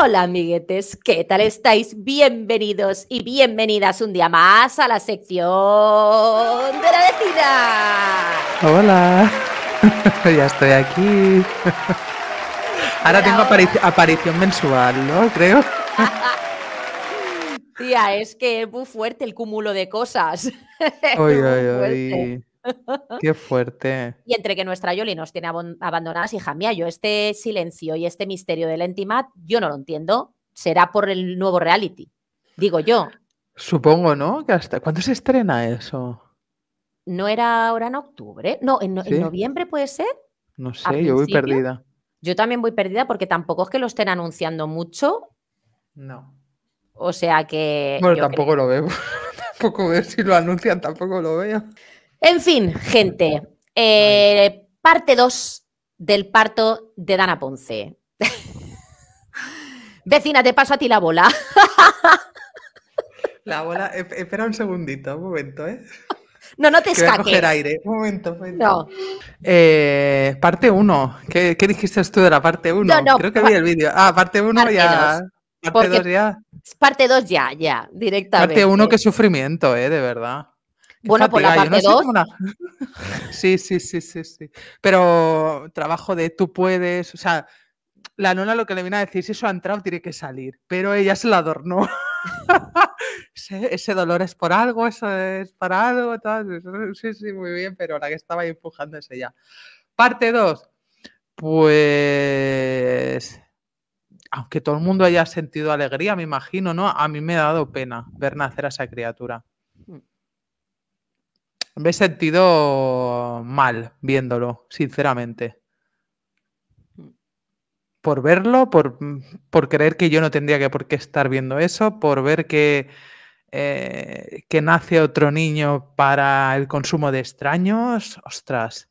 Hola amiguetes, ¿qué tal estáis? Bienvenidos y bienvenidas un día más a la sección de la vecina. Hola, ya estoy aquí. Ahora tengo aparición mensual, ¿no? Creo. Tía, es que es muy fuerte el cúmulo de cosas. Qué fuerte. Y entre que nuestra Yoli nos tiene abandonadas, hija mía, yo este silencio y este misterio del Entimat, yo no lo entiendo. Será por el nuevo reality, digo yo. Supongo, ¿no? hasta ¿Cuándo se estrena eso? ¿No era ahora en octubre? No, en, noviembre puede ser. No sé, yo voy perdida. Yo también voy perdida porque tampoco es que lo estén anunciando mucho. No. O sea que. Bueno, tampoco lo veo. tampoco veo si lo anuncian, tampoco lo veo. En fin, gente, eh, parte 2 del parto de Dana Ponce. Vecina, te paso a ti la bola. la bola, e, espera un segundito, un momento, ¿eh? No, no te que Voy a coger aire. Un momento, un momento. No. Eh, parte 1. ¿Qué, ¿Qué, dijiste tú de la parte 1? No, no, Creo que vi el vídeo. Ah, parte 1 ya. Parte 2 ya. Parte 2 ya, ya, directamente. Parte 1, qué sufrimiento, ¿eh? De verdad bueno, por la parte 2. sí, sí, sí, sí, sí. Pero trabajo de tú puedes, o sea, la nona lo que le viene a decir, si eso ha entrado, tiene que salir, pero ella se la adornó. ese, dolor es por algo, eso es para algo, Sí, sí, muy bien, pero ahora que estaba ahí empujando es ella. Parte 2. Pues aunque todo el mundo haya sentido alegría, me imagino, ¿no? A mí me ha dado pena ver nacer a esa criatura. Me he sentido mal viéndolo, sinceramente. Por verlo, por, creer que yo no tendría que por qué estar viendo eso, por ver que, eh, que nace otro niño para el consumo de extraños. Ostras,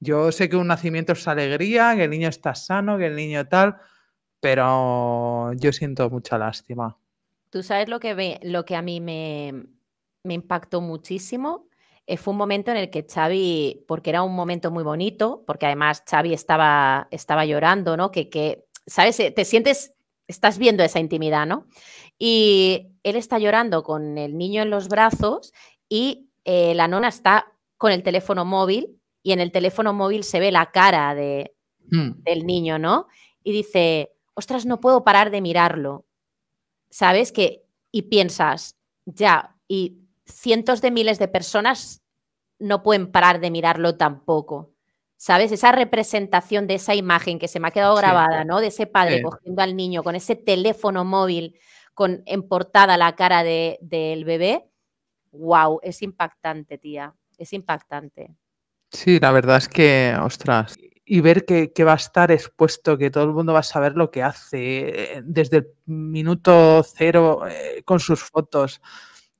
yo sé que un nacimiento es alegría, que el niño está sano, que el niño tal, pero yo siento mucha lástima. Tú sabes lo que, ve, lo que a mí me, me impactó muchísimo, eh, fue un momento en el que Xavi, porque era un momento muy bonito, porque además Xavi estaba, estaba llorando, ¿no? Que, que, ¿sabes? Eh, te sientes, estás viendo esa intimidad, ¿no? Y él está llorando con el niño en los brazos y eh, la nona está con el teléfono móvil y en el teléfono móvil se ve la cara de, hmm. del niño, ¿no? Y dice, ostras, no puedo parar de mirarlo. ¿Sabes? Que, y piensas, ya, y cientos de miles de personas no pueden parar de mirarlo tampoco. ¿Sabes? Esa representación de esa imagen que se me ha quedado grabada, ¿no? De ese padre cogiendo al niño con ese teléfono móvil con en portada la cara del de, bebé. ¡Wow! Es impactante, tía. Es impactante. Sí, la verdad es que, ostras, y ver que, va a estar expuesto, que todo el mundo va a saber lo que hace eh, desde el minuto cero eh, con sus fotos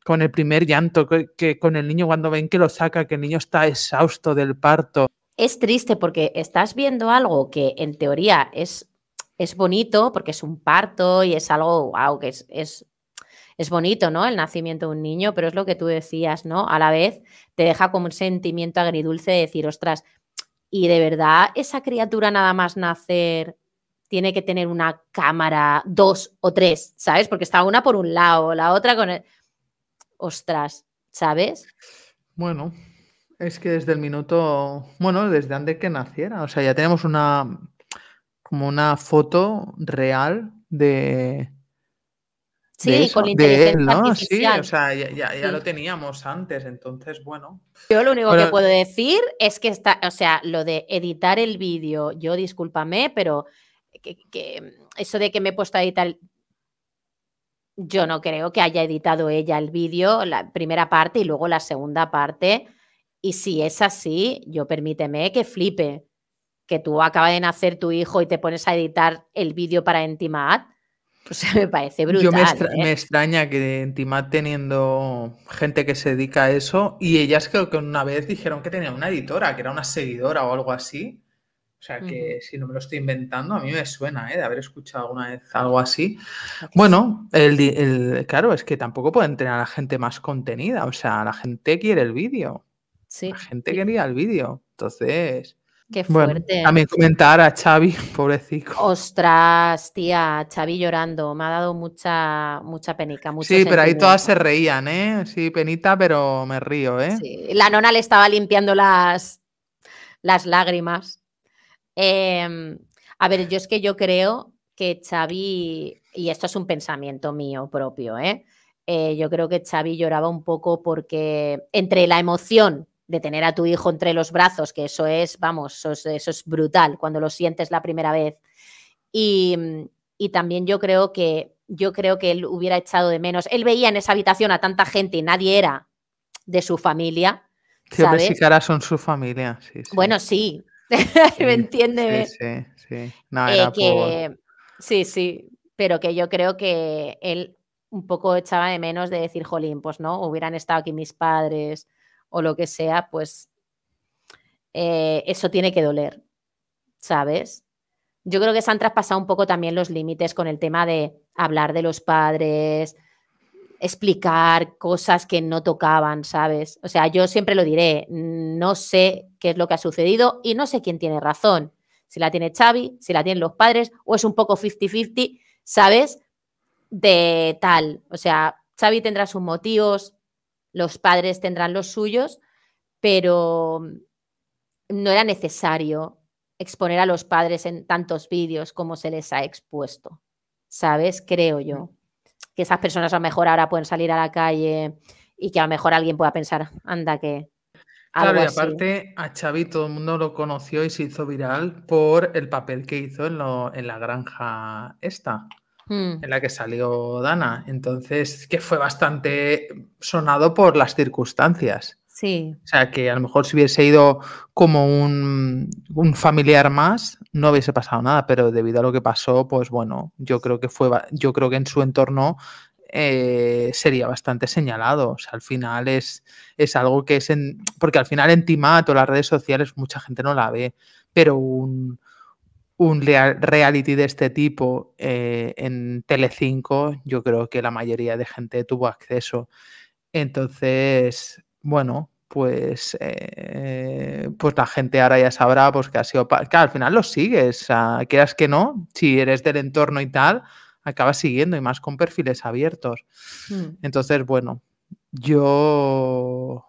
con el primer llanto, que, con el niño cuando ven que lo saca, que el niño está exhausto del parto. Es triste porque estás viendo algo que en teoría es, es bonito, porque es un parto y es algo, wow, que es, es, es bonito, ¿no? El nacimiento de un niño, pero es lo que tú decías, ¿no? A la vez te deja como un sentimiento agridulce de decir, ostras, y de verdad esa criatura nada más nacer tiene que tener una cámara, dos o tres, ¿sabes? Porque está una por un lado, la otra con el ostras, ¿sabes? Bueno, es que desde el minuto, bueno, desde antes que naciera, o sea, ya tenemos una, como una foto real de... Sí, con inteligencia artificial. Sí, o sea, ya, lo teníamos antes, entonces, bueno. Yo lo único que puedo decir es que está, o sea, lo de editar el vídeo, yo discúlpame, pero que, eso de que me he puesto a editar yo no creo que haya editado ella el vídeo, la primera parte y luego la segunda parte. Y si es así, yo permíteme que flipe, que tú acaba de nacer tu hijo y te pones a editar el vídeo para Intimat, Pues me parece brutal. Yo ¿eh? me, extraña que Intimat teniendo gente que se dedica a eso, y ellas creo que una vez dijeron que tenía una editora, que era una seguidora o algo así, o sea que si no me lo estoy inventando, a mí me suena ¿eh? de haber escuchado alguna vez algo así. Bueno, el, claro, es que tampoco pueden tener a la gente más contenida. O sea, la gente quiere el vídeo. Sí. La gente quería el vídeo. Entonces. Qué fuerte. también comentar a Xavi, pobrecito. Ostras, tía, Xavi llorando. Me ha dado mucha, mucha penica. sí, pero ahí todas se reían, ¿eh? Sí, penita, pero me río, ¿eh? La nona le estaba limpiando las, las lágrimas. Em, a ver, yo es que yo creo que Xavi, y esto es un pensamiento mío propio, ¿eh? ¿eh? yo creo que Xavi lloraba un poco porque entre la emoción de tener a tu hijo entre los brazos, que eso es, vamos, eso es, brutal cuando lo sientes la primera vez, y, también yo creo que yo creo que él hubiera echado de menos. Él veía en esa habitación a tanta gente y nadie era de su familia. si Caras son su familia. bueno, sí, ¿me entiende Sí, sí, sí. Eh, sí, sí, pero que yo creo que él un poco echaba de menos de decir, jolín, pues no, hubieran estado aquí mis padres o lo que sea, pues eh, eso tiene que doler, ¿sabes? Yo creo que se han traspasado un poco también los límites con el tema de hablar de los padres, explicar cosas que no tocaban, ¿sabes? O sea, yo siempre lo diré, no sé qué es lo que ha sucedido y no sé quién tiene razón. Si la tiene Xavi, si la tienen los padres, o es un poco 50-50, ¿sabes? De tal. O sea, Xavi tendrá sus motivos, los padres tendrán los suyos, pero no era necesario exponer a los padres en tantos vídeos como se les ha expuesto, ¿sabes? Creo yo que esas personas a lo mejor ahora pueden salir a la calle y que a lo mejor alguien pueda pensar, anda que... claro, y aparte a Xavi todo el mundo lo conoció y se hizo viral por el papel que hizo en, la granja esta, hmm. en la que salió Dana. Entonces, que fue bastante sonado por las circunstancias. O sea, que a lo mejor si hubiese ido como un, un, familiar más, no hubiese pasado nada, pero debido a lo que pasó, pues bueno, yo creo que fue, yo creo que en su entorno eh, sería bastante señalado. O sea, al final es, es algo que es en, porque al final en Timato, las redes sociales, mucha gente no la ve, pero un, un reality de este tipo eh, en Telecinco, yo creo que la mayoría de gente tuvo acceso. Entonces, bueno, pues, eh, pues la gente ahora ya sabrá pues, que ha sido... al final los sigues, ah, quieras que no, si eres del entorno y tal, acabas siguiendo y más con perfiles abiertos. Hmm. Entonces, bueno, yo...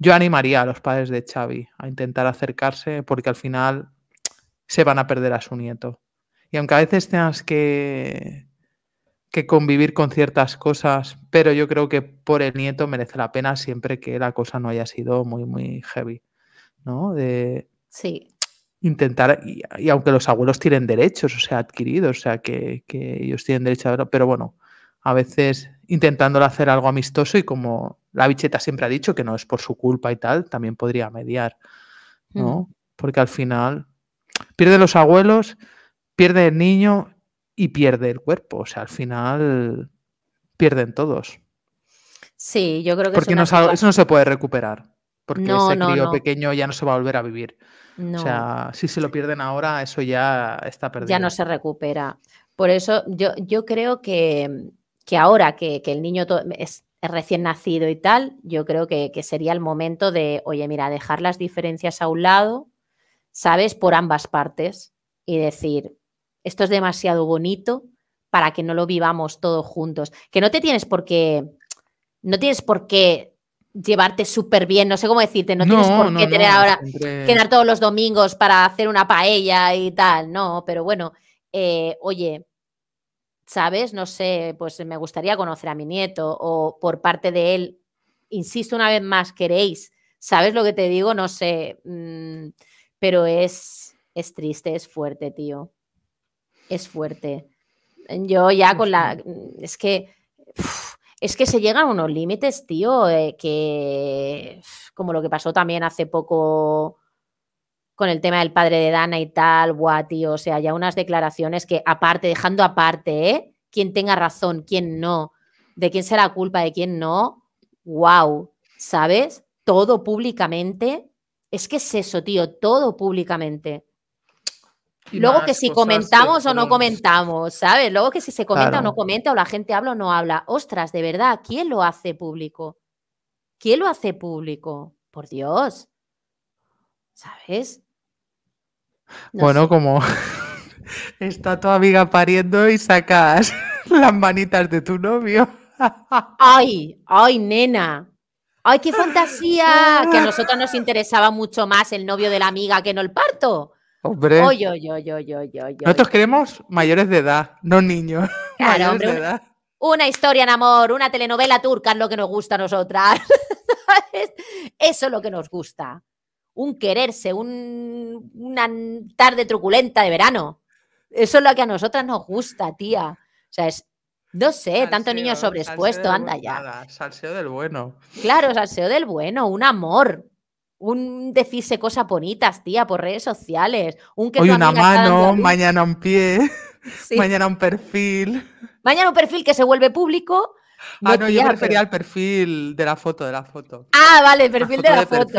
Yo animaría a los padres de Xavi a intentar acercarse porque al final se van a perder a su nieto. Y aunque a veces tengas que, que convivir con ciertas cosas, pero yo creo que por el nieto merece la pena siempre que la cosa no haya sido muy, muy heavy, ¿no? De sí. Intentar, y, aunque los abuelos tienen derechos, o sea, adquiridos, o sea, que, ellos tienen derecho a verlo, pero bueno, a veces intentándolo hacer algo amistoso y como la bicheta siempre ha dicho que no es por su culpa y tal, también podría mediar, ¿no? Mm. Porque al final pierde los abuelos, pierde el niño y pierde el cuerpo. O sea, al final pierden todos. Sí, yo creo que porque eso no se puede recuperar. Porque ese crío pequeño ya no se va a volver a vivir. O sea, si se lo pierden ahora, eso ya está perdido. Ya no se recupera. Por eso yo, yo creo que, ahora que, el niño es recién nacido y tal, yo creo que, que sería el momento de, oye, mira, dejar las diferencias a un lado, ¿sabes? Por ambas partes y decir, esto es demasiado bonito para que no lo vivamos todos juntos. Que no te tienes por qué, no tienes por qué llevarte súper bien, no sé cómo decirte, no, tienes por qué tener ahora quedar todos los domingos para hacer una paella y tal, no, pero bueno, eh, oye, ¿sabes? No sé, pues me gustaría conocer a mi nieto o por parte de él, insisto una vez más, queréis, ¿sabes lo que te digo? No sé, mm, pero es, es triste, es fuerte, tío es fuerte. Yo ya con la... Es que... es que se llegan unos límites, tío, eh, que como lo que pasó también hace poco con el tema del padre de Dana y tal, guau, tío, o sea, ya unas declaraciones que aparte, dejando aparte, ¿eh? Quién tenga razón, quién no, de quién será culpa, de quién no, wow, ¿sabes? Todo públicamente, es que es eso, tío, todo públicamente. Luego que si comentamos o no comentamos, ¿sabes? Luego que si se comenta o no comenta o la gente habla o no habla. Ostras, de verdad, ¿quién lo hace público? ¿Quién lo hace público? Por Dios. ¿Sabes? bueno, como está tu amiga pariendo y sacas las manitas de tu novio. ¡Ay! ¡Ay, nena! ¡Ay, qué fantasía! Que a nosotros nos interesaba mucho más el novio de la amiga que no el parto. Hombre. Nosotros queremos mayores de edad, no niños. hombre, Una historia en amor, una telenovela turca es lo que nos gusta a nosotras. Eso es lo que nos gusta. Un quererse, una tarde truculenta de verano. Eso es lo que a nosotras nos gusta, tía. O sea, es, no sé, tanto niño sobreexpuesto, anda ya. salseo del bueno. Claro, salseo del bueno, un amor, un decirse cosas bonitas, tía, por redes sociales. Un que Hoy una mano, mañana un pie, mañana un perfil. Mañana un perfil que se vuelve público. Ah, no, yo refería refería al perfil de la foto, de la foto. Ah, vale, el perfil de la foto.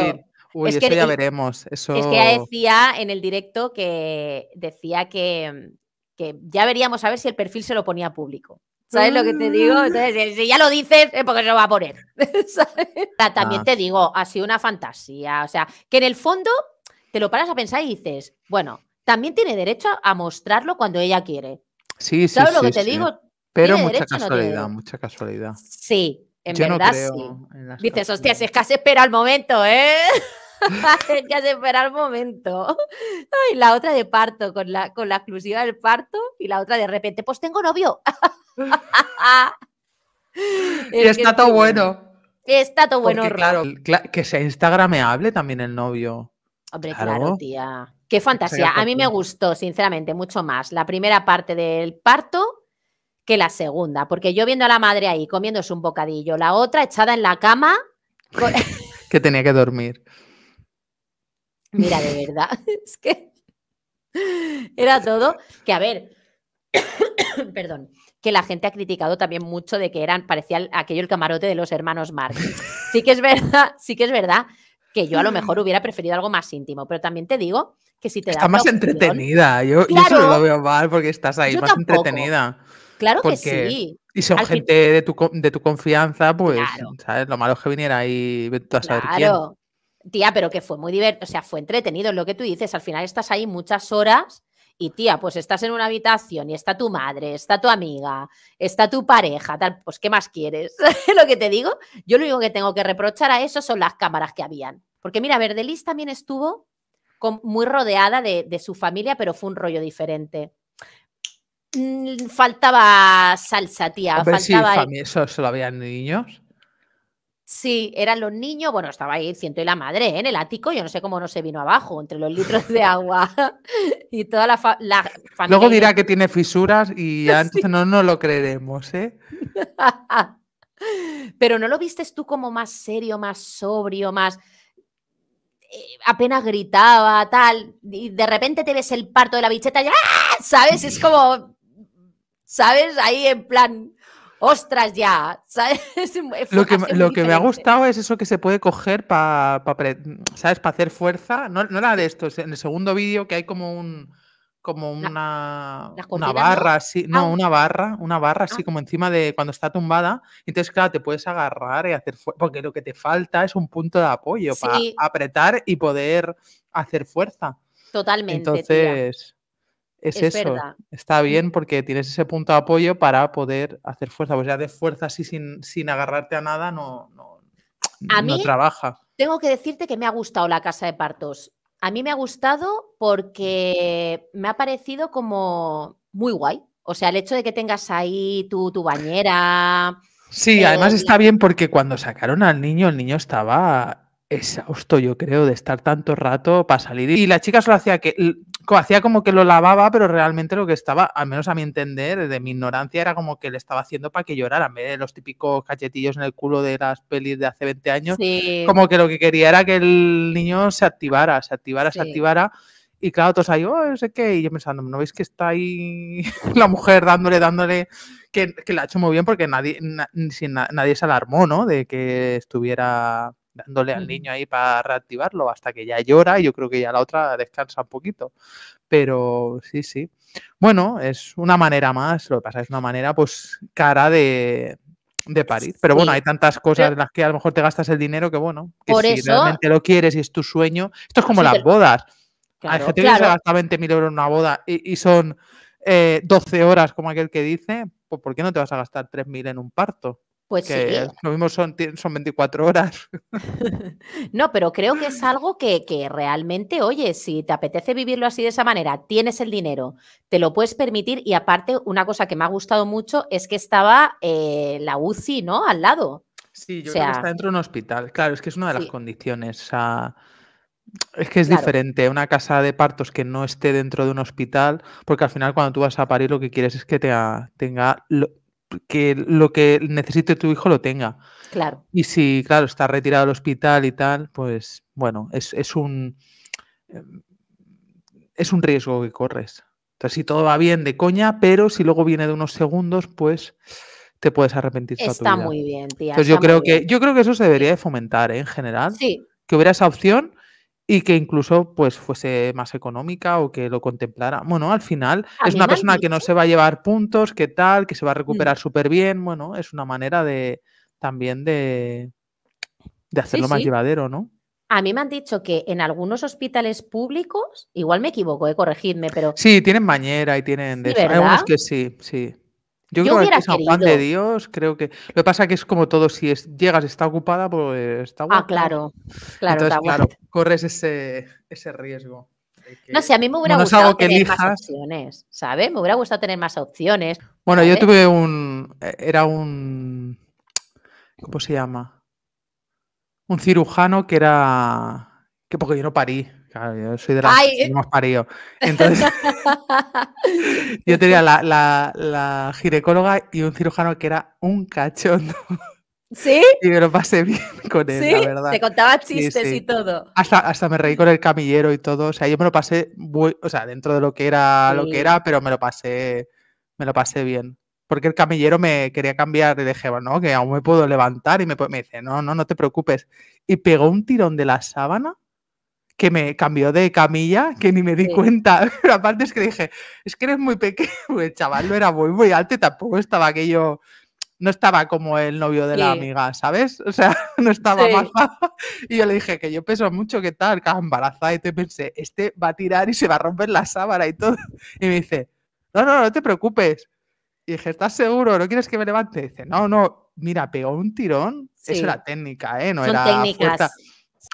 Uy, es eso que, ya veremos. Eso... Es que ya decía en el directo que decía que ya veríamos a ver si el perfil se lo ponía público. ¿Sabes lo que te digo? Mm. Eh, si ya lo dices, es porque se lo va a poner. Ah. También te digo, ha sido una fantasía. O sea, que en el fondo te lo paras a pensar y dices, bueno, también tiene derecho a mostrarlo cuando ella quiere. Sí, sí. ¿Sabes lo que te digo? Pero mucha casualidad, mucha casualidad. Sí, en verdad sí. Dices, hostia, si es que has esperado el momento, ¿eh? es que has el momento. Ay, la otra de parto, con la, con la exclusiva del parto y la otra de repente, pues tengo novio. y está todo bueno. Está todo bueno. claro, que sea instagrameable también el novio. Hombre, claro, tía. Qué fantasía. A mí me gustó, sinceramente, mucho más la primera parte del parto que la segunda, porque yo viendo a la madre ahí comiéndose un bocadillo, la otra echada en la cama. que tenía que dormir. Mira, de verdad, es que era todo. Que a ver, perdón, que la gente ha criticado también mucho de que eran, parecía aquello el camarote de los hermanos Marx. Sí que es verdad, sí que es verdad que yo a lo mejor hubiera preferido algo más íntimo, pero también te digo que si te da Está más entretenida, yo, solo lo veo mal porque estás ahí más entretenida. Claro que sí. Y son gente de, tu, confianza, pues, Lo malo es que viniera ahí claro. quién. Tía, pero que fue muy divertido, o sea, fue entretenido, lo que tú dices, al final estás ahí muchas horas y tía, pues estás en una habitación y está tu madre, está tu amiga, está tu pareja, tal, pues ¿qué más quieres? lo que te digo, yo lo único que tengo que reprochar a eso son las cámaras que habían. Porque mira, Verdelis también estuvo muy rodeada de, su familia, pero fue un rollo diferente mm, faltaba salsa, tía. Faltaba... ¿Eso se lo habían niños? Sí, eran los niños, bueno, estaba ahí el ciento y la madre ¿eh? en el ático, yo no sé cómo no se vino abajo, entre los litros de agua y toda la, familia. Luego dirá que tiene fisuras y antes no no lo creeremos, ¿eh? Pero no lo vistes tú como más serio, más sobrio, más... Eh, apenas gritaba, tal, y de repente te ves el parto de la bicheta y ¡ah! ¿Sabes? Es como, ¿sabes? Ahí en plan ostras ya. Lo que, me ha gustado es eso que se puede coger para ¿sabes? para hacer fuerza. No, no la de esto, en el segundo vídeo que hay como un como una, barra así, no, ah. una barra, una barra así ah. como encima de cuando está tumbada. Entonces, claro, te puedes agarrar y hacer fuerza, porque lo que te falta es un punto de apoyo para apretar y poder hacer fuerza. Totalmente. Entonces, es, eso. Está bien porque tienes ese punto de apoyo para poder hacer fuerza. Pues ya de fuerza así sin, sin agarrarte a nada no, no, trabaja. Tengo que decirte que me ha gustado la casa de partos. A mí me ha gustado porque me ha parecido como muy guay. O sea, el hecho de que tengas ahí tu, tu bañera. Sí, además eh, está bien porque cuando sacaron al niño, el niño estaba exhausto, yo creo, de estar tanto rato para salir. Y la chica solo hacía que hacía como que lo lavaba, pero realmente lo que estaba, al menos a mi entender, de mi ignorancia, era como que le estaba haciendo para que llorara, en vez de los típicos cachetillos en el culo de las pelis de hace 20 años, como que lo que quería era que el niño se activara, se activara, se activara. Y claro, todos ahí, oh, no sé qué, y yo pensando, ¿no veis que está ahí la mujer dándole, dándole, que, la ha hecho muy bien porque nadie, nadie se alarmó, ¿no? De que estuviera dándole al niño ahí para reactivarlo hasta que ya llora y yo creo que ya la otra descansa un poquito. Pero sí, sí. Bueno, es una manera más, lo que pasa es una manera pues cara de, de parir. Pero bueno, hay tantas cosas en las que a lo mejor te gastas el dinero que bueno, que si realmente lo quieres y es tu sueño. Esto es como las bodas. Claro, hay gente que 20.000 euros en una boda y, son 12 eh, horas como aquel que dice, pues ¿por qué no te vas a gastar 3.000 en un parto? Pues que sí. Lo mismo son, son 24 horas. no, pero creo que es algo que, realmente, oye, si te apetece vivirlo así de esa manera, tienes el dinero, te lo puedes permitir. Y aparte, una cosa que me ha gustado mucho es que estaba eh, la UCI, ¿no? Al lado. Sí, yo creo que está dentro de un hospital. Claro, es que es una de las condiciones. es que es diferente una casa de partos que no esté dentro de un hospital, porque al final cuando tú vas a parir lo que quieres es que te, tenga que lo que necesite tu hijo lo tenga. Claro. Y si, claro, está retirado al hospital y tal, pues bueno, es, un em, es un riesgo que corres. Entonces, si todo va bien de coña, pero si luego viene de unos segundos, pues te puedes arrepentir. está muy bien, tía. Entonces, yo creo, que, yo creo que eso se debería de fomentar ¿eh? en general. Que hubiera esa opción y que incluso pues fuese más económica o que lo contemplara. Bueno, al final es una persona que no se va a llevar puntos, que tal, que se va a mm. recuperar súper bien. Bueno, es una manera de también de, de hacerlo más llevadero, ¿no? A mí me han dicho que en algunos hospitales públicos, igual me equivoco, eh, corregidme, pero. Sí, tienen bañera y tienen. de... que sí, sí. Yo, creo hubiera que de Dios, creo que. Lo que pasa es que es como todo, si llegas llegas está ocupada, pues está ocupada. Ah, claro, claro. claro, corres ese, riesgo. No sé, a mí me hubiera gustado tener más opciones, ¿sabes? Me hubiera gustado tener más opciones. Bueno, yo tuve un... E, era un... ¿Cómo se llama? Un cirujano que era... Que porque yo no parí. Claro, yo soy de la que eh. Entonces, yo tenía la, la, ginecóloga y un cirujano que era un cachondo. ¿Sí? Y me lo pasé bien con él, la verdad. Te contaba chistes y todo. Hasta, me reí con el camillero y todo. O sea, yo me lo pasé, o sea, dentro de lo que era lo que era, pero me lo pasé, me lo pasé bien porque el camillero me quería cambiar y dije, bueno, que aún me puedo levantar y me, me, dice, no, no, no te preocupes. Y pegó un tirón de la sábana que me cambió de camilla, que ni me di cuenta. Pero aparte es que dije, es que eres muy pequeño, el chaval no era muy, muy alto tampoco estaba aquello, no estaba como el novio de la amiga, ¿sabes? O sea, no estaba más más. Y yo le dije que yo peso mucho, ¿qué tal? Estaba embarazada y te pensé, este va a tirar y se va a romper la sábana y todo. Y me dice, no, no, no te preocupes. Y dije, ¿estás seguro? ¿No quieres que me levante? Y dice, no, no, mira, pegó un tirón. Eso era técnica, ¿eh? No era Fuerza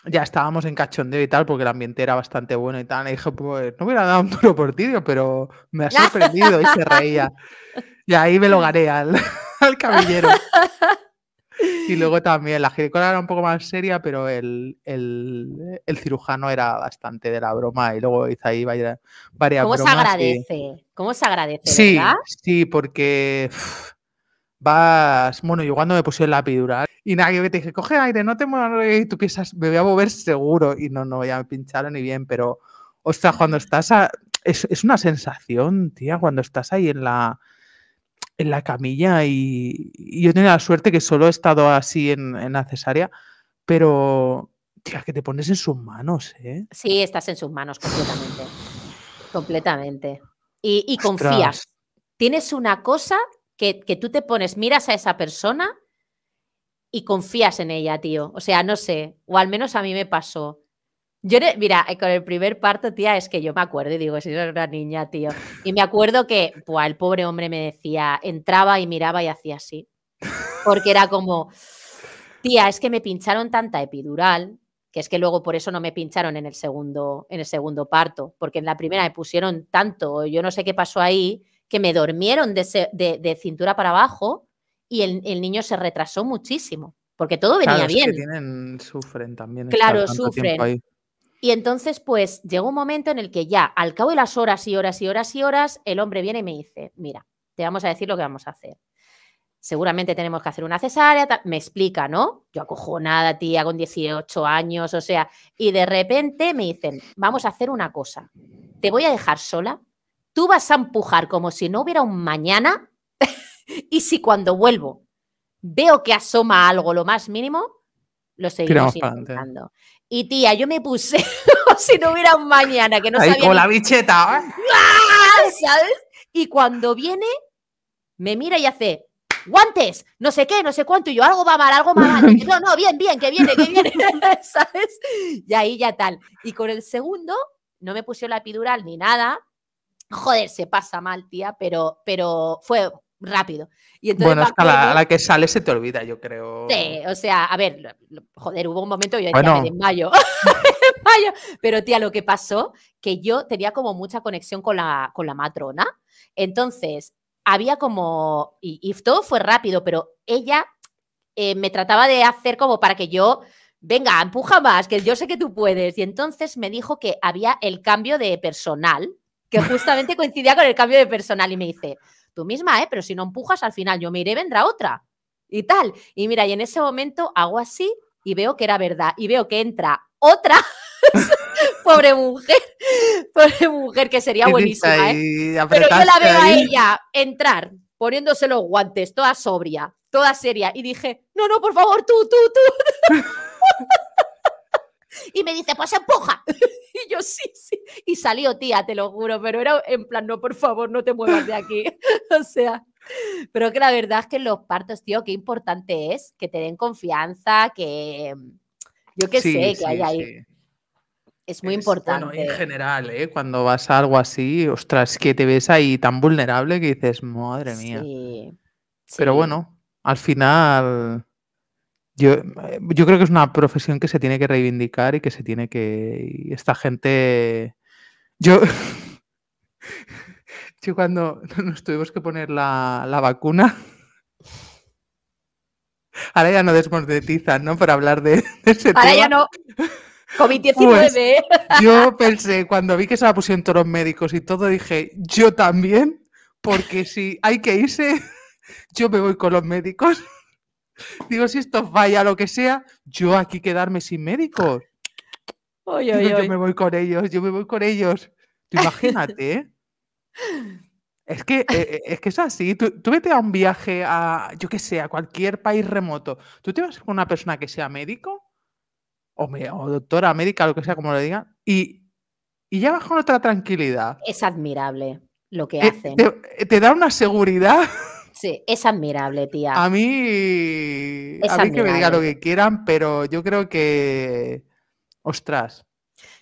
ya estábamos en cachondeo y tal, porque el ambiente era bastante bueno y tal. Y dije, pues no hubiera dado un duro por ti, pero me ha sorprendido y se reía. Y ahí me lo gané al, al caballero. Y luego también la ginecóloga era un poco más seria, pero el, cirujano era bastante de la broma. Y luego hizo ahí varias, ¿Cómo bromas. ¿Cómo se agradece? ¿Cómo se agradece? Sí, sí, porque vas, bueno, yo cuando me puse la epidural y nadie que te dije, coge aire, no te mueras, y tú piensas, me voy a mover seguro, y no, no, ya me pincharon ni bien, pero, ostras, cuando estás, a, es, una sensación, tía, cuando estás ahí en la, en la camilla y, yo tenía la suerte que solo he estado así en, en la cesárea, pero, tía, que te pones en sus manos, ¿eh? Sí, estás en sus manos completamente, completamente, y, y confías. Tienes una cosa que, tú te pones, miras a esa persona y confías en ella, tío. O sea, no sé, o al menos a mí me pasó. Yo, mira, eh, con el primer parto, tía, es que yo me acuerdo y digo, si era una niña, tío. Y me acuerdo que, pues el pobre hombre me decía, entraba y miraba y hacía así. Porque era como, tía, es que me pincharon tanta epidural, que es que luego por eso no me pincharon en el segundo, en el segundo parto, porque en la primera me pusieron tanto, yo no sé qué pasó ahí, que me durmieron de, cintura para abajo y el, niño se retrasó muchísimo, porque todo venía bien. sufren también. Claro, sufren. Y entonces, pues llegó un momento en el que ya, al cabo de las horas y horas y horas y horas, el hombre viene y me dice, mira, te vamos a decir lo que vamos a hacer. Seguramente tenemos que hacer una cesárea, me explica, ¿no? Yo nada tía, con 18 años, o sea, y de repente me dicen, vamos a hacer una cosa, te voy a dejar sola tú vas a empujar como si no hubiera un mañana y si cuando vuelvo veo que asoma algo lo más mínimo, lo seguimos intentando. Y tía, yo me puse como si no hubiera un mañana, que no Ahí, Con la bicheta, ¿eh? ¡Ah! ¿Sabes? Y cuando viene, me mira y hace guantes, no sé qué, no sé cuánto, y yo algo va mal, algo va mal. no, no, bien, bien, que viene, que viene, ¿sabes? Y ahí ya tal. Y con el segundo, no me puse la epidural ni nada, joder, se pasa mal, tía, pero, pero fue rápido. Y bueno, hasta la, que sale se te olvida, yo creo. Sí, o sea, a ver, joder, hubo un momento, yo en mayo. Pero tía, lo que pasó, que yo tenía como mucha conexión con la, con la matrona. Entonces, había como, y, todo fue rápido, pero ella eh, me trataba de hacer como para que yo, venga, empuja más, que yo sé que tú puedes. Y entonces me dijo que había el cambio de personal que justamente coincidía con el cambio de personal y me dice, tú misma, ¿eh? Pero si no empujas, al final yo me iré, vendrá otra. Y tal. Y mira, y en ese momento hago así y veo que era verdad. Y veo que entra otra. pobre mujer, pobre mujer, que sería buenísima, ¿eh? Pero yo la veo a ella entrar, poniéndose los guantes, toda sobria, toda seria. Y dije, no, no, por favor, tú, tú, tú. Y me dice, pues empuja. Y yo, sí, sí. Y salió, tía, te lo juro, pero era en plan, no, por favor, no te muevas de aquí. o sea, pero que la verdad es que los partos, tío, qué importante es que te den confianza, que yo qué sé, que hay ahí. Es muy importante. en general, ¿eh? cuando vas a algo así, ostras, que te ves ahí tan vulnerable que dices, madre mía. Pero bueno, al final yo, eh, yo creo que es una profesión que se tiene que reivindicar y que se tiene que. Esta gente. Yo. yo cuando nos tuvimos que poner la, vacuna. Ahora ya no desmonetizan, ¿no? para hablar de, ese ese Ahora ya no. Pues COVID-19. ¿eh? yo pensé, cuando vi que se la pusieron los médicos y todo, dije, yo también, porque si hay que irse, yo me voy con los médicos. Digo, si esto falla lo que sea, yo aquí quedarme sin médicos. Yo me voy con ellos, yo me voy con ellos. imagínate, ¿eh? eh, eh, Es que, es que así. Tú, vete a un viaje a, yo qué sé, a cualquier país remoto. ¿Tú te vas con una persona que sea médico? O, doctora médica, lo que sea, como le digan. Y, ya vas con otra tranquilidad. Es admirable lo que hacen. te da una seguridad. Sí, es admirable, tía. A mí, es a mí que me digan lo que quieran, pero yo creo que, ostras.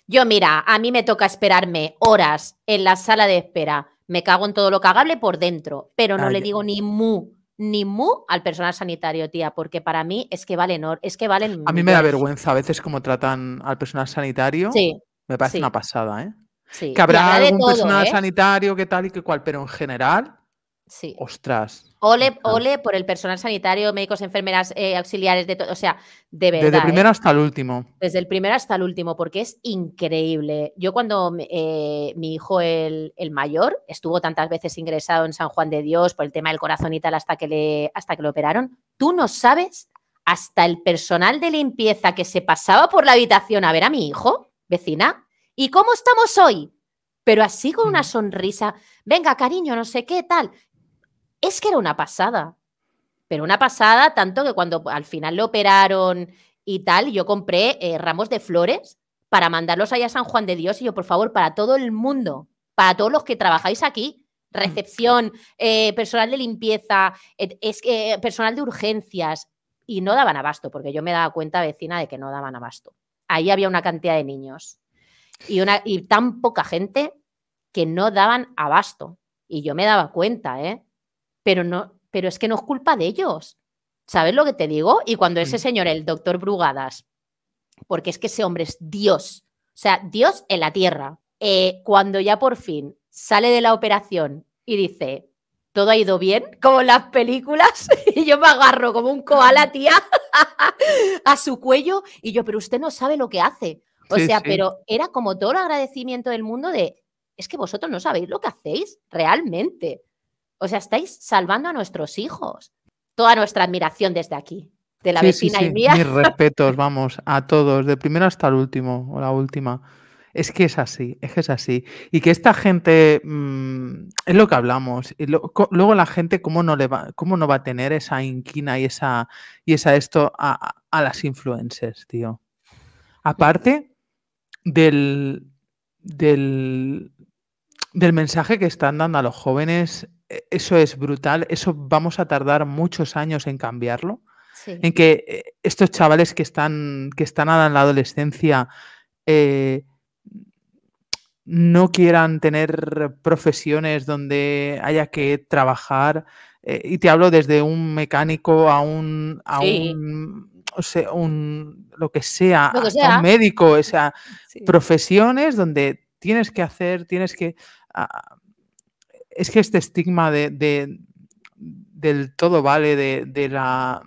Yo mira, a mí me toca esperarme horas en la sala de espera. Me cago en todo lo cagable por dentro, pero no ah, le digo ni mu, ni mu al personal sanitario, tía, porque para mí es que valen, es que valen. A mí me da vergüenza a veces cómo tratan al personal sanitario. Sí. Me parece una pasada, ¿eh? Sí. Que habrá algún personal ¿eh? sanitario que tal y qué cual, pero en general Ostras. Ole, ole por el personal sanitario, médicos, enfermeras, eh, auxiliares, de todo. O sea, de verdad. Desde ¿eh? el primero hasta el último. Desde el primero hasta el último, porque es increíble. Yo cuando eh, mi hijo, el, el, mayor, estuvo tantas veces ingresado en San Juan de Dios por el tema del corazón y tal hasta que, le, hasta que lo operaron, tú no sabes hasta el personal de limpieza que se pasaba por la habitación a ver a mi hijo, vecina, ¿y cómo estamos hoy? Pero así con una sonrisa, venga cariño, no sé qué tal, es que era una pasada. Pero una pasada tanto que cuando al final lo operaron y tal, yo compré eh, ramos de flores para mandarlos allá a San Juan de Dios y yo, por favor, para todo el mundo, para todos los que trabajáis aquí, mm. recepción, eh, personal de limpieza, es que eh, personal de urgencias, y no daban abasto, porque yo me daba cuenta vecina de que no daban abasto. Ahí había una cantidad de niños y, una, y tan poca gente que no daban abasto. Y yo me daba cuenta, ¿eh? pero no, pero es que no es culpa de ellos. ¿Sabes lo que te digo? Y cuando ese mm. señor, el doctor Brugadas, porque es que ese hombre es Dios, o sea, Dios en la tierra, eh, cuando ya por fin sale de la operación y dice, todo ha ido bien, como las películas, y yo me agarro como un koala, tía, a su cuello, y yo, pero usted no sabe lo que hace. O sea, pero era como todo el agradecimiento del mundo de, es que vosotros no sabéis lo que hacéis realmente. O sea, estáis salvando a nuestros hijos. Toda nuestra admiración desde aquí, de la vecina sí, y mía. Mis respetos, vamos, a todos, de primero hasta el último o la última. Es que es así, es que es así. Y que esta gente, mm, es lo que hablamos, y luego la gente, ¿cómo no, le va, cómo no va a tener esa inquina y esa, y esa esto a, las influencers, tío? Aparte del, del, del mensaje que están dando a los jóvenes e-, eso es brutal, eso vamos a tardar muchos años en cambiarlo. En que e, estos chavales que están, que están en la adolescencia eh, no quieran tener profesiones donde haya que trabajar. Eh, y te hablo desde un mecánico a un, a un, sea, lo que sea, un médico, o sea, profesiones donde tienes que hacer, tienes que es que este estigma de, del todo vale, de, la,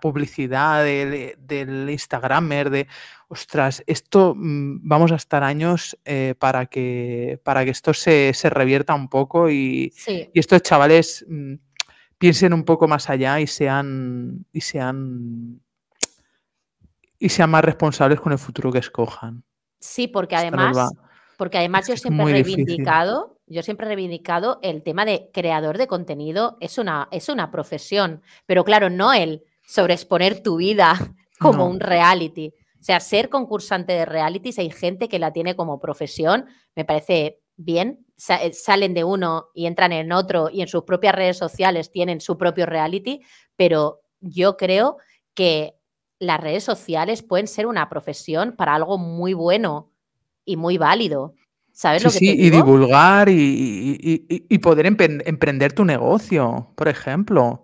publicidad, del Instagram, de, ostras, esto mm, vamos a estar años eh, para, que, para que esto se, revierta un poco y, estos chavales mm, piensen un poco más allá y sean, y sean y sean más responsables con el futuro que escojan. Sí, porque además, porque además yo siempre he reivindicado yo siempre he reivindicado el tema de creador de contenido, es una, es una profesión, pero claro, no el sobreexponer tu vida como un reality. O sea, ser concursante de si hay gente que la tiene como profesión, me parece bien, eh, salen de uno y entran en otro y en sus propias redes sociales tienen su propio reality, pero yo creo que las redes sociales pueden ser una profesión para algo muy bueno y muy válido sí, sí, y divulgar y, poder emprender tu negocio, por ejemplo.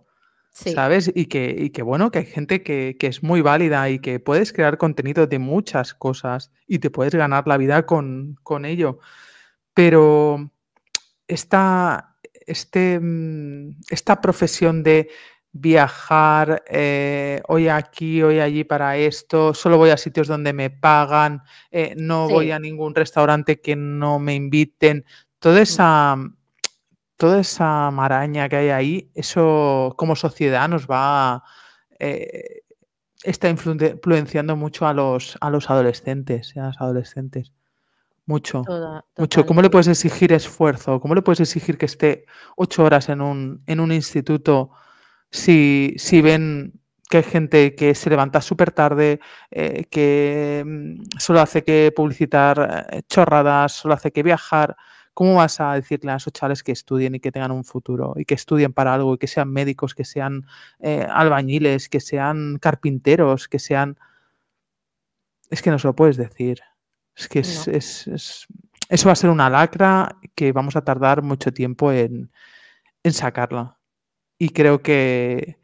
¿Sabes? Y que, bueno, que hay gente que, que, es muy válida y que puedes crear contenido de muchas cosas y te puedes ganar la vida con, con ello. Pero esta, este, mm, esta profesión de viajar eh, hoy aquí, hoy allí para esto, solo voy a sitios donde me pagan, eh, no voy a ningún restaurante que no me inviten. Toda mm. esa, toda esa maraña que hay ahí, eso como sociedad nos va, eh, está influenciando mucho a los, a los adolescentes, a las adolescentes. Mucho. mucho. ¿Cómo le puedes exigir esfuerzo? ¿Cómo le puedes exigir que esté ocho horas en un, en un instituto? si, ven que hay gente que se levanta súper tarde, eh, que mm, solo hace que publicitar eh, chorradas, solo hace que viajar. ¿Cómo vas a decirle a esos chavales que estudien y que tengan un futuro y que estudien para algo y que sean médicos, que sean eh, albañiles, que sean carpinteros, que sean... Es que no se lo puedes decir. Es que eso va a ser una lacra que vamos a tardar mucho tiempo en sacarla y creo que,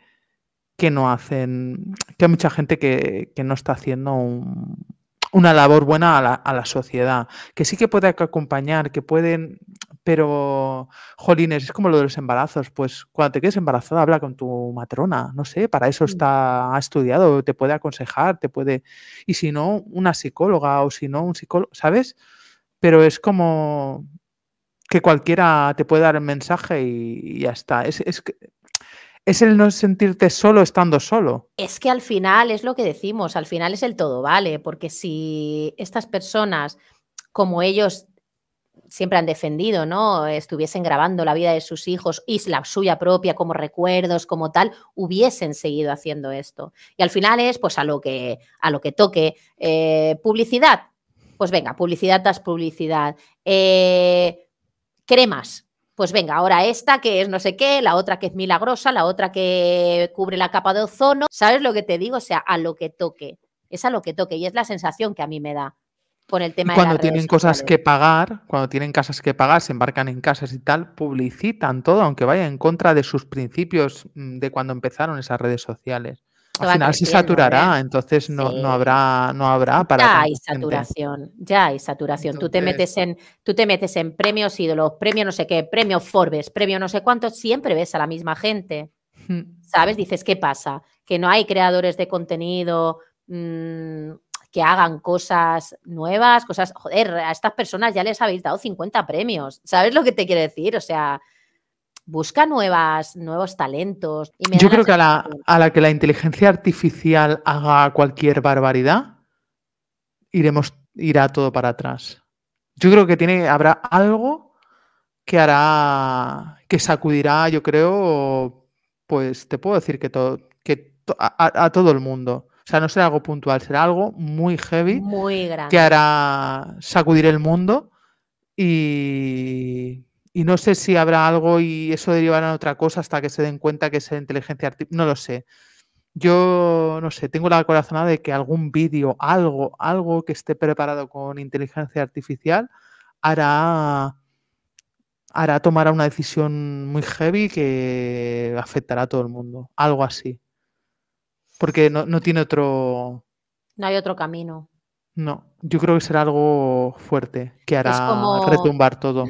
que no hacen, que hay mucha gente que, no está haciendo una labor buena a la, sociedad, que sí que puede acompañar, que pueden, pero, jolines, es como lo de los embarazos, pues cuando te quedes embarazada habla con tu matrona, no sé, para eso mm. está estudiado, te puede aconsejar, te puede, y si no, una psicóloga o si no, un psicólogo, ¿sabes? Pero es como que cualquiera te puede dar el mensaje y, ya está. Es, es, es el no sentirte solo estando solo. Es que al final es lo que decimos, al final es el todo, ¿vale? Porque si estas personas, como ellos siempre han defendido, ¿no? Estuviesen grabando la vida de sus hijos y la suya propia como recuerdos, como tal, hubiesen seguido haciendo esto. Y al final es, pues, a lo que, a lo que toque. Eh, publicidad, pues venga, publicidad tras publicidad. Eh, cremas, pues venga, ahora esta que es no sé qué, la otra que es milagrosa, la otra que cubre la capa de ozono. ¿Sabes lo que te digo? O sea, a lo que toque. Es a lo que toque y es la sensación que a mí me da con el tema cuando tienen cosas que pagar, cuando tienen casas que pagar, se embarcan en casas y tal, publicitan todo, aunque vaya en contra de sus principios mm, de cuando empezaron esas redes sociales. Al final se saturará, ¿eh? entonces no, habrá, no habrá para. Ya hay saturación, ya hay saturación. Tú te metes en, tú te metes en premios ídolos, premios no sé qué, premio Forbes, premio no sé cuánto, siempre ves a la misma gente. Hmm. ¿Sabes? Dices, ¿qué pasa? Que no hay creadores de contenido mm, que hagan cosas nuevas, cosas. Joder, a estas personas ya les habéis dado 50 premios. ¿Sabes lo que te quiero decir? O sea, busca nuevas, nuevos talentos. Y me Yo creo que a la, que la inteligencia artificial haga cualquier barbaridad, iremos, irá todo para atrás. Yo creo que tiene, habrá algo que hará, que sacudirá, yo creo, pues te puedo decir que, todo, que a, a, todo el mundo. O sea, no será algo puntual, será algo muy heavy. Muy grande. Que hará sacudir el mundo y y no sé si habrá algo y eso derivará en otra cosa hasta que se den cuenta que es inteligencia artificial. No lo sé. Yo no sé, tengo la corazonada de que algún vídeo, algo, algo que esté preparado con inteligencia artificial hará, hará tomar una decisión muy heavy que afectará a todo el mundo. Algo así. Porque no, tiene otro. No hay otro camino. No, yo creo que será algo fuerte que hará retumbar todo.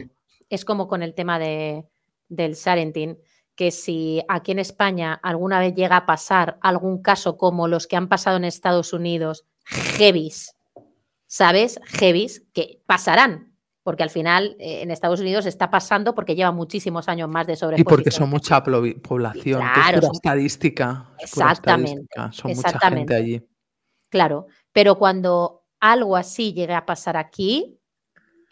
Es como con el tema de, del Sarentin, que si aquí en España alguna vez llega a pasar algún caso como los que han pasado en Estados Unidos, heavies, ¿sabes? Heavies que pasarán, porque al final eh, en Estados Unidos está pasando porque lleva muchísimos años más de sobrepoblación. Y porque son mucha población, claro, estadística. exactamente. Son mucha gente allí. Claro, pero cuando algo así llegue a pasar aquí,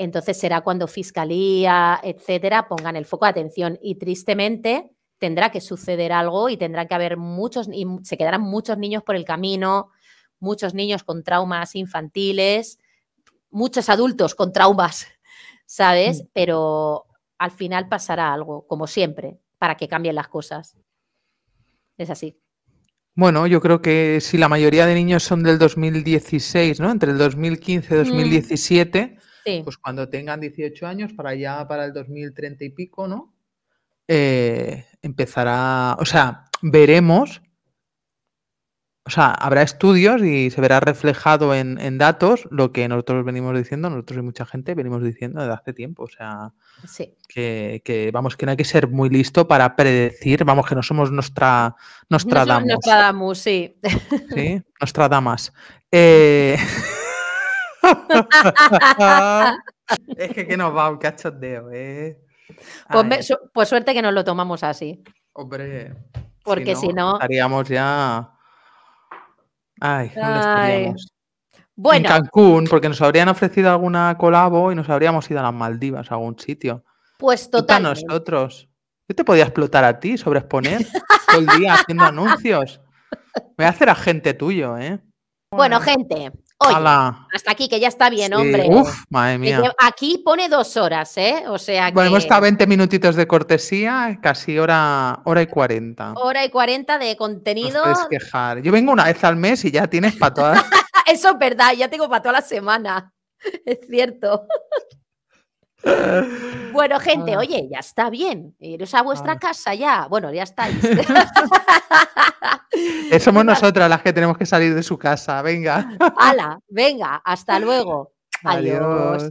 entonces será cuando fiscalía, etcétera, pongan el foco de atención y tristemente tendrá que suceder algo y tendrá que haber muchos y se quedarán muchos niños por el camino, muchos niños con traumas infantiles, muchos adultos con traumas, ¿sabes? Mm. Pero al final pasará algo, como siempre, para que cambien las cosas. Es así. Bueno, yo creo que si la mayoría de niños son del 2016, ¿no? Entre el 2015 y 2017, pues cuando tengan 18 años, para allá para el 2030 y pico, ¿no? Eh, empezará, o sea, veremos, o sea, habrá estudios y se verá reflejado en, datos lo que nosotros venimos diciendo, nosotros y mucha gente venimos diciendo desde hace tiempo, o sea, que, vamos, que no hay que ser muy listo para predecir, vamos, que no somos nuestra, dama. No somos sí. Sí, nuestra Eh... es que, que nos va un cachondeo, ¿eh? Pues, suerte que nos lo tomamos así. Hombre. Porque si no. Estaríamos ya. Ay, Bueno. En Cancún, porque nos habrían ofrecido alguna colabo y nos habríamos ido a las Maldivas, a algún sitio. Pues total. nosotros. Yo te podía explotar a ti, sobreexponer todo el día haciendo anuncios. voy a hacer agente tuyo, ¿eh? bueno gente, hola hasta aquí, que ya está bien, hombre. Uf, madre mía. Aquí pone dos horas, ¿eh? O sea que... Bueno, hemos estado 20 minutitos de cortesía, casi hora, hora y 40. Hora y 40 de contenido. que quejar. Yo vengo una vez al mes y ya tienes para todas. Eso es verdad, ya tengo para toda la semana. Es cierto. Bueno, gente, ah. oye, ya está bien. Iros a vuestra ah. casa ya. Bueno, ya estáis. Eh, somos nosotras las que tenemos que salir de su casa. Venga. ¡Hala! Venga, hasta luego. Adiós.